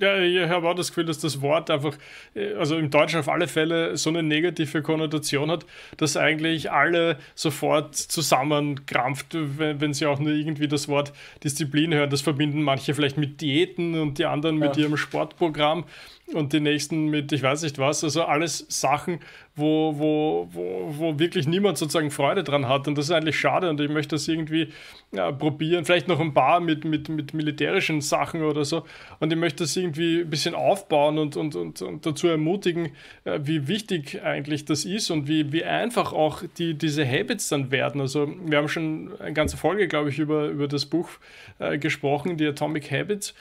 Ja, ich habe auch das Gefühl, dass das Wort einfach, äh, also im Deutschen auf alle Fälle, so eine negative Konnotation hat, dass eigentlich alle sofort zusammenkrampft, wenn, wenn sie auch nur irgendwie das Wort Disziplin hören. Das verbinden manche vielleicht mit Diäten und die anderen mit ja. ihrem Sportprogramm und die nächsten mit, ich weiß nicht was, also alles Sachen, wo, wo, wo, wo wirklich niemand sozusagen Freude dran hat. Und das ist eigentlich schade und ich möchte das irgendwie ja, probieren. Vielleicht noch ein paar mit, mit, mit militärischen Sachen oder so. Und ich möchte das irgendwie ein bisschen aufbauen und, und, und, und dazu ermutigen, äh, wie wichtig eigentlich das ist und wie, wie einfach auch die, diese Habits dann werden. Also wir haben schon eine ganze Folge, glaube ich, über, über das Buch äh, gesprochen, die Atomic Habits,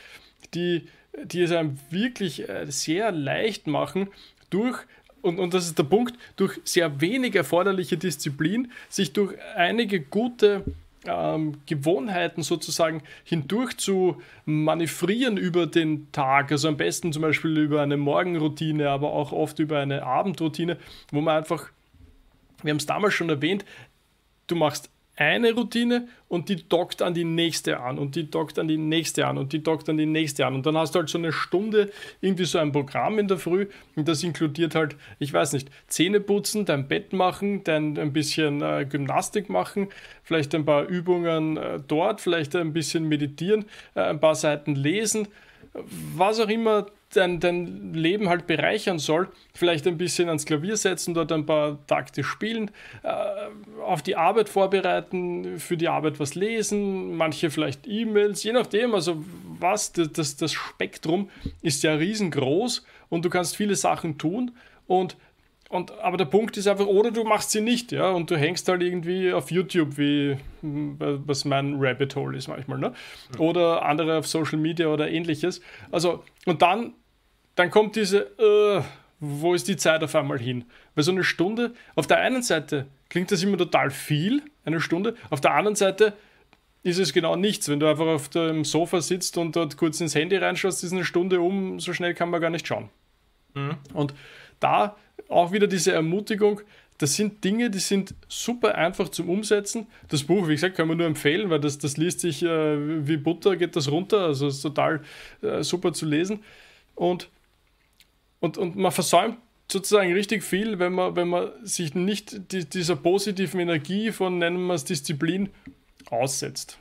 die, die es einem wirklich äh, sehr leicht machen, durch und, und das ist der Punkt, durch sehr wenig erforderliche Disziplin sich durch einige gute ähm, Gewohnheiten sozusagen hindurch zu manövrieren über den Tag. Also am besten zum Beispiel über eine Morgenroutine, aber auch oft über eine Abendroutine, wo man einfach, wir haben es damals schon erwähnt, du machst eine Routine und die dockt an die nächste an und die dockt an die nächste an und die dockt an die nächste an. Und dann hast du halt so eine Stunde irgendwie so ein Programm in der Früh und das inkludiert halt, ich weiß nicht, Zähne putzen, dein Bett machen, dann ein bisschen äh, Gymnastik machen, vielleicht ein paar Übungen äh, dort, vielleicht ein bisschen meditieren, äh, ein paar Seiten lesen, was auch immer dein, dein Leben halt bereichern soll, vielleicht ein bisschen ans Klavier setzen, dort ein paar Takte spielen, äh, auf die Arbeit vorbereiten, für die Arbeit was lesen, manche vielleicht E-Mails, je nachdem, also was, das, das Spektrum ist ja riesengroß und du kannst viele Sachen tun und und, aber der Punkt ist einfach, oder du machst sie nicht, ja, und du hängst halt irgendwie auf YouTube, wie hm, was mein Rabbit Hole ist manchmal, ne? Oder andere auf Social Media oder ähnliches. Also, und dann, dann kommt diese, äh, wo ist die Zeit auf einmal hin? Weil so eine Stunde, auf der einen Seite klingt das immer total viel, eine Stunde, auf der anderen Seite ist es genau nichts. Wenn du einfach auf dem Sofa sitzt und dort kurz ins Handy reinschaust, ist eine Stunde um, so schnell kann man gar nicht schauen. Mhm. Und da auch wieder diese Ermutigung, das sind Dinge, die sind super einfach zum Umsetzen. Das Buch, wie gesagt, kann man nur empfehlen, weil das, das liest sich äh, wie Butter, geht das runter. Also ist total äh, super zu lesen. Und, und, und man versäumt sozusagen richtig viel, wenn man, wenn man sich nicht die, dieser positiven Energie von, nennen wir es, Disziplin aussetzt.